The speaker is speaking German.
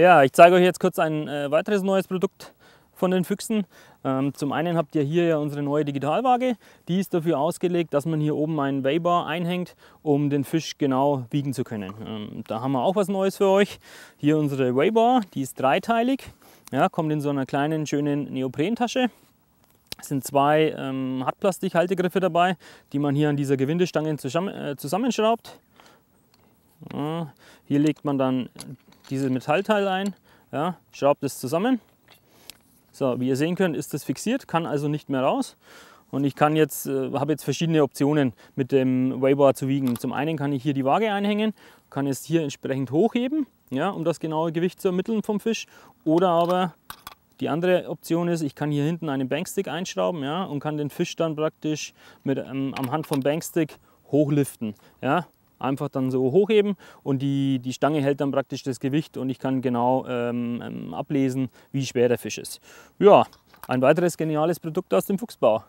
Ja, ich zeige euch jetzt kurz ein äh, weiteres neues Produkt von den Füchsen. Ähm, zum einen habt ihr hier ja unsere neue Digitalwaage. Die ist dafür ausgelegt, dass man hier oben einen Weighbar einhängt, um den Fisch genau wiegen zu können. Ähm, da haben wir auch was Neues für euch. Hier unsere Weighbar, die ist dreiteilig, ja, kommt in so einer kleinen schönen Neoprentasche. Es sind zwei ähm, Hartplastik-Haltegriffe dabei, die man hier an dieser Gewindestange zusammen, äh, zusammenschraubt. Ja, hier legt man dann dieses Metallteil ein, ja, schraubt es zusammen. So, wie ihr sehen könnt, ist das fixiert, kann also nicht mehr raus. Und ich kann jetzt, äh, habe jetzt verschiedene Optionen mit dem Waybar zu wiegen. Zum einen kann ich hier die Waage einhängen, kann es hier entsprechend hochheben, ja, um das genaue Gewicht zu ermitteln vom Fisch. Oder aber die andere Option ist, ich kann hier hinten einen Bankstick einschrauben ja, und kann den Fisch dann praktisch mit, ähm, am Hand vom Bankstick hochliften. Ja einfach dann so hochheben und die, die Stange hält dann praktisch das Gewicht und ich kann genau ähm, ähm ablesen, wie schwer der Fisch ist. Ja, ein weiteres geniales Produkt aus dem Fuchsbau.